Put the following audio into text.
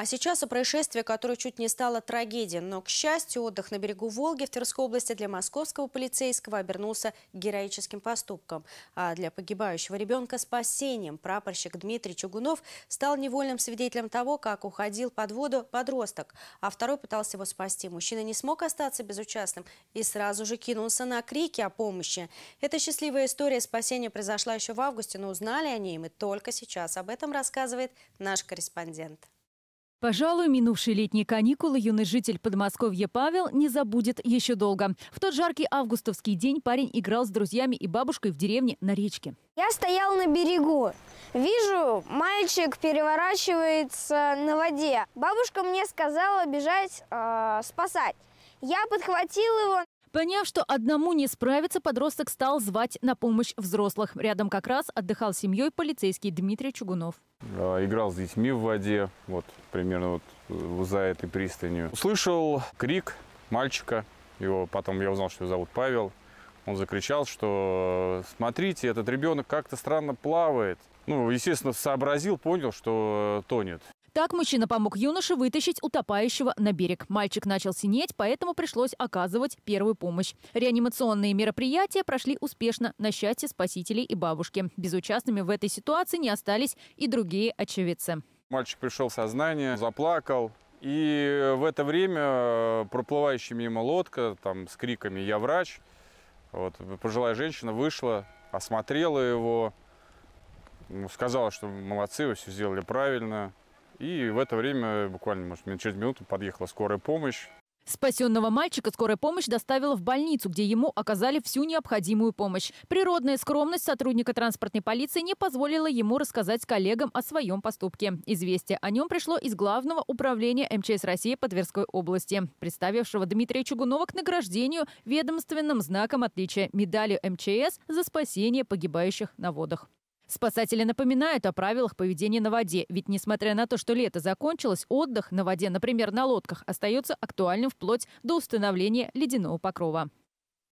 А сейчас о происшествии, которое чуть не стало трагедией. Но, к счастью, отдых на берегу Волги в Тверской области для московского полицейского обернулся героическим поступком. А для погибающего ребенка – спасением. Прапорщик Дмитрий Чугунов стал невольным свидетелем того, как уходил под воду подросток. А второй пытался его спасти. Мужчина не смог остаться безучастным и сразу же кинулся на крики о помощи. Эта счастливая история спасения произошла еще в августе, но узнали о ней мы только сейчас. Об этом рассказывает наш корреспондент. Пожалуй, минувшие летние каникулы юный житель Подмосковья Павел не забудет еще долго. В тот жаркий августовский день парень играл с друзьями и бабушкой в деревне на речке. Я стоял на берегу. Вижу, мальчик переворачивается на воде. Бабушка мне сказала бежать э, спасать. Я подхватил его Поняв, что одному не справиться, подросток стал звать на помощь взрослых. Рядом как раз отдыхал с семьей полицейский Дмитрий Чугунов. А, играл с детьми в воде, вот примерно вот э, за этой пристанью. Услышал крик мальчика, его потом я узнал, что его зовут Павел. Он закричал, что э, смотрите, этот ребенок как-то странно плавает. Ну, естественно, сообразил, понял, что э, тонет. Так мужчина помог юноше вытащить утопающего на берег. Мальчик начал синеть, поэтому пришлось оказывать первую помощь. Реанимационные мероприятия прошли успешно, на счастье спасителей и бабушки. Безучастными в этой ситуации не остались и другие очевидцы. Мальчик пришел в сознание, заплакал, и в это время э, проплывающая мимо лодка там, с криками «Я врач!» вот, пожилая женщина вышла, осмотрела его, сказала, что молодцы, вы все сделали правильно. И в это время, буквально, может, через минуту подъехала скорая помощь. Спасенного мальчика скорая помощь доставила в больницу, где ему оказали всю необходимую помощь. Природная скромность сотрудника транспортной полиции не позволила ему рассказать коллегам о своем поступке. Известие о нем пришло из Главного управления МЧС России по Тверской области, представившего Дмитрия Чугунова к награждению ведомственным знаком отличия медалью МЧС за спасение погибающих на водах. Спасатели напоминают о правилах поведения на воде, ведь несмотря на то, что лето закончилось, отдых на воде, например, на лодках, остается актуальным вплоть до установления ледяного покрова.